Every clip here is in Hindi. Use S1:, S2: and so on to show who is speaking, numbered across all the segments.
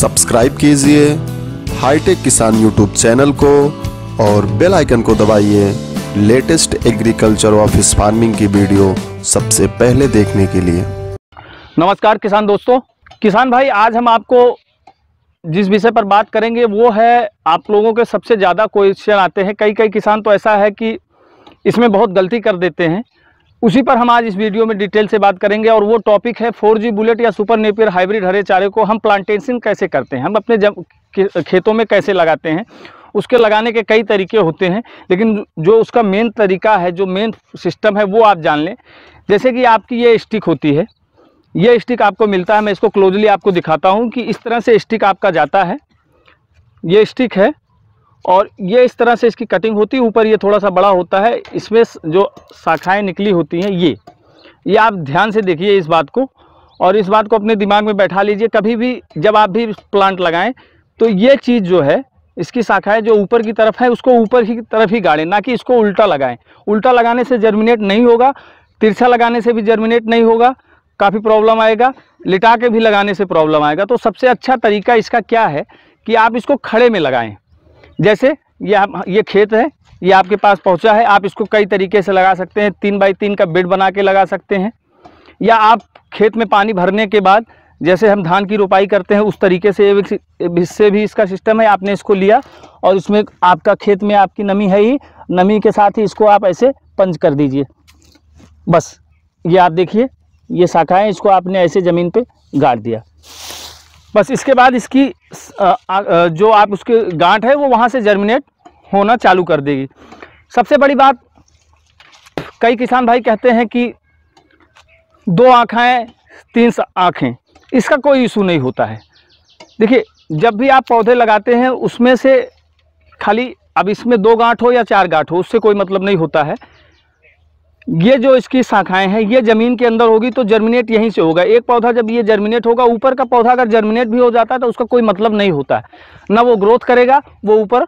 S1: सब्सक्राइब कीजिए हाईटेक किसान यूट्यूब चैनल को और बेल आइकन को दबाइए लेटेस्ट एग्रीकल्चर ऑफिस फार्मिंग की वीडियो सबसे पहले देखने के लिए नमस्कार किसान दोस्तों किसान भाई आज हम आपको जिस विषय पर बात करेंगे वो है आप लोगों के सबसे ज़्यादा क्वेश्चन आते हैं कई कई किसान तो ऐसा है कि इसमें बहुत गलती कर देते हैं उसी पर हम आज इस वीडियो में डिटेल से बात करेंगे और वो टॉपिक है फोर जी बुलेट या सुपर नेपियर हाइब्रिड हरे चारे को हम प्लांटेशन कैसे करते हैं हम अपने जब खेतों में कैसे लगाते हैं उसके लगाने के कई तरीके होते हैं लेकिन जो उसका मेन तरीका है जो मेन सिस्टम है वो आप जान लें जैसे कि आपकी ये स्टिक होती है ये स्टिक आपको मिलता है मैं इसको क्लोजली आपको दिखाता हूँ कि इस तरह से स्टिक आपका जाता है ये स्टिक है और ये इस तरह से इसकी कटिंग होती है ऊपर ये थोड़ा सा बड़ा होता है इसमें जो शाखाएँ निकली होती हैं ये ये आप ध्यान से देखिए इस बात को और इस बात को अपने दिमाग में बैठा लीजिए कभी भी जब आप भी प्लांट लगाएं तो ये चीज़ जो है इसकी शाखाएं जो ऊपर की तरफ है उसको ऊपर की तरफ ही गाड़ें ना कि इसको उल्टा लगाएं उल्टा लगाने से जर्मिनेट नहीं होगा तिरछा लगाने से भी जर्मिनेट नहीं होगा काफ़ी प्रॉब्लम आएगा लिटा के भी लगाने से प्रॉब्लम आएगा तो सबसे अच्छा तरीका इसका क्या है कि आप इसको खड़े में लगाएँ जैसे ये आप ये खेत है ये आपके पास पहुंचा है आप इसको कई तरीके से लगा सकते हैं तीन बाई तीन का बेड बना के लगा सकते हैं या आप खेत में पानी भरने के बाद जैसे हम धान की रोपाई करते हैं उस तरीके से इससे भी इसका सिस्टम है आपने इसको लिया और इसमें आपका खेत में आपकी नमी है ही नमी के साथ ही इसको आप ऐसे पंज कर दीजिए बस ये आप देखिए ये शाखाएं इसको आपने ऐसे ज़मीन पर गाड़ दिया बस इसके बाद इसकी जो आप उसके गांठ है वो वहाँ से जर्मिनेट होना चालू कर देगी सबसे बड़ी बात कई किसान भाई कहते हैं कि दो आँखें तीन आँखें इसका कोई इशू नहीं होता है देखिए जब भी आप पौधे लगाते हैं उसमें से खाली अब इसमें दो गांठ हो या चार गांठ हो उससे कोई मतलब नहीं होता है ये जो इसकी शाखाएं हैं ये ज़मीन के अंदर होगी तो जर्मिनेट यहीं से होगा एक पौधा जब ये जर्मिनेट होगा ऊपर का पौधा अगर जर्मिनेट भी हो जाता है तो उसका कोई मतलब नहीं होता है ना वो ग्रोथ करेगा वो ऊपर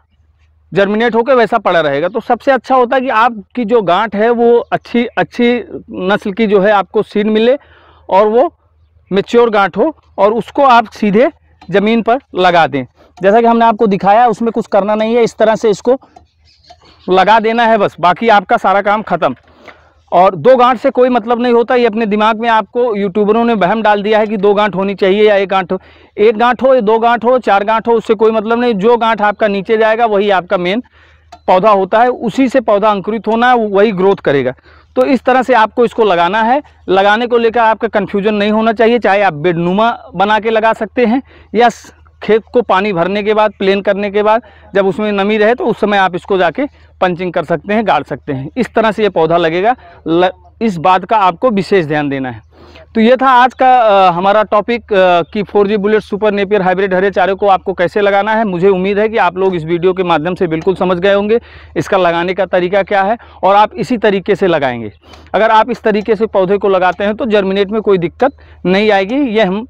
S1: जर्मिनेट होकर वैसा पड़ा रहेगा तो सबसे अच्छा होता है कि आपकी जो गांठ है वो अच्छी अच्छी नस्ल की जो है आपको सीड मिले और वो मेच्योर गांठ हो और उसको आप सीधे ज़मीन पर लगा दें जैसा कि हमने आपको दिखाया उसमें कुछ करना नहीं है इस तरह से इसको लगा देना है बस बाकी आपका सारा काम ख़त्म और दो गांठ से कोई मतलब नहीं होता ये अपने दिमाग में आपको यूट्यूबरों ने बहम डाल दिया है कि दो गांठ होनी चाहिए या एक गांठ हो एक गांठ हो या दो गांठ हो चार गांठ हो उससे कोई मतलब नहीं जो गांठ आपका नीचे जाएगा वही आपका मेन पौधा होता है उसी से पौधा अंकुरित होना है वही ग्रोथ करेगा तो इस तरह से आपको इसको लगाना है लगाने को लेकर आपका कन्फ्यूजन नहीं होना चाहिए चाहे आप बेडनुमा बना के लगा सकते हैं या खेत को पानी भरने के बाद प्लेन करने के बाद जब उसमें नमी रहे तो उस समय आप इसको जाके पंचिंग कर सकते हैं गाड़ सकते हैं इस तरह से ये पौधा लगेगा ल, इस बात का आपको विशेष ध्यान देना है तो ये था आज का आ, हमारा टॉपिक कि four G bullet super Napier hybrid हरे चारे को आपको कैसे लगाना है मुझे उम्मीद है कि आप लोग इस वीडियो के माध्यम से बिल्कुल समझ गए होंगे इसका लगाने का तरीका क्या है और आप इसी तरीके से लगाएंगे अगर आप इस तरीके से पौधे को लगाते हैं तो जर्मिनेट में कोई दिक्कत नहीं आएगी ये हम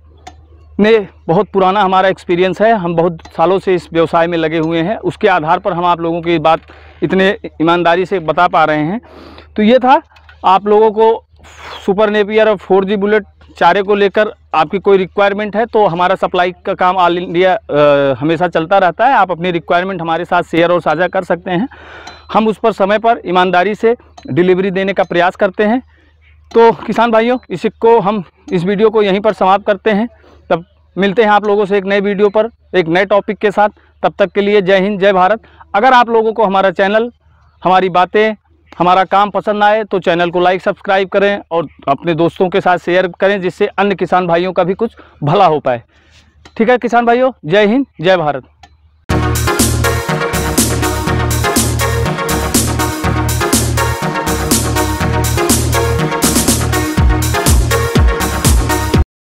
S1: ने बहुत पुराना हमारा एक्सपीरियंस है हम बहुत सालों से इस व्यवसाय में लगे हुए हैं उसके आधार पर हम आप लोगों की बात इतने ईमानदारी से बता पा रहे हैं तो ये था आप लोगों को सुपर नेपियर और फोर जी बुलेट चारे को लेकर आपकी कोई रिक्वायरमेंट है तो हमारा सप्लाई का काम ऑल इंडिया हमेशा चलता रहता है आप अपनी रिक्वायरमेंट हमारे साथ शेयर और साझा कर सकते हैं हम उस पर समय पर ईमानदारी से डिलीवरी देने का प्रयास करते हैं तो किसान भाइयों इसी को हम इस वीडियो को यहीं पर समाप्त करते हैं मिलते हैं आप लोगों से एक नए वीडियो पर एक नए टॉपिक के साथ तब तक के लिए जय हिंद जय भारत अगर आप लोगों को हमारा चैनल हमारी बातें हमारा काम पसंद आए तो चैनल को लाइक सब्सक्राइब करें और अपने दोस्तों के साथ शेयर करें जिससे अन्य किसान भाइयों का भी कुछ भला हो पाए ठीक है किसान भाइयों जय हिंद जय भारत